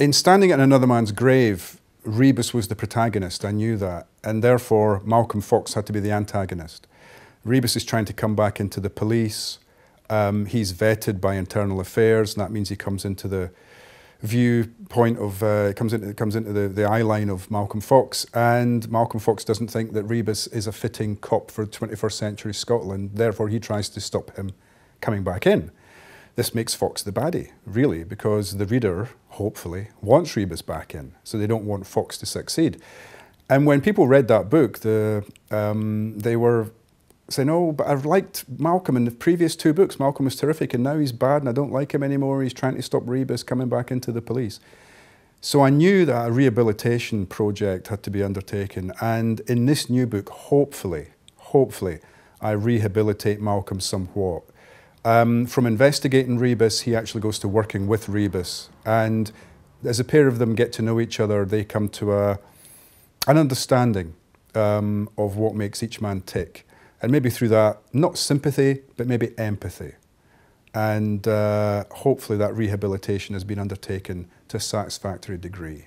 in standing at another man's grave, Rebus was the protagonist. I knew that, and therefore Malcolm Fox had to be the antagonist. Rebus is trying to come back into the police. Um, he's vetted by internal affairs, and that means he comes into the viewpoint of uh, comes into comes into the, the eye line of Malcolm Fox, and Malcolm Fox doesn't think that Rebus is a fitting cop for 21st century Scotland. Therefore, he tries to stop him coming back in. This makes Fox the baddie, really, because the reader, hopefully, wants Rebus back in, so they don't want Fox to succeed. And when people read that book, the, um, they were saying, oh, but I've liked Malcolm in the previous two books. Malcolm was terrific, and now he's bad, and I don't like him anymore. He's trying to stop Rebus coming back into the police. So I knew that a rehabilitation project had to be undertaken. And in this new book, hopefully, hopefully, I rehabilitate Malcolm somewhat. Um, from investigating Rebus, he actually goes to working with Rebus. And as a pair of them get to know each other, they come to a, an understanding um, of what makes each man tick. And maybe through that, not sympathy, but maybe empathy. And uh, hopefully that rehabilitation has been undertaken to a satisfactory degree.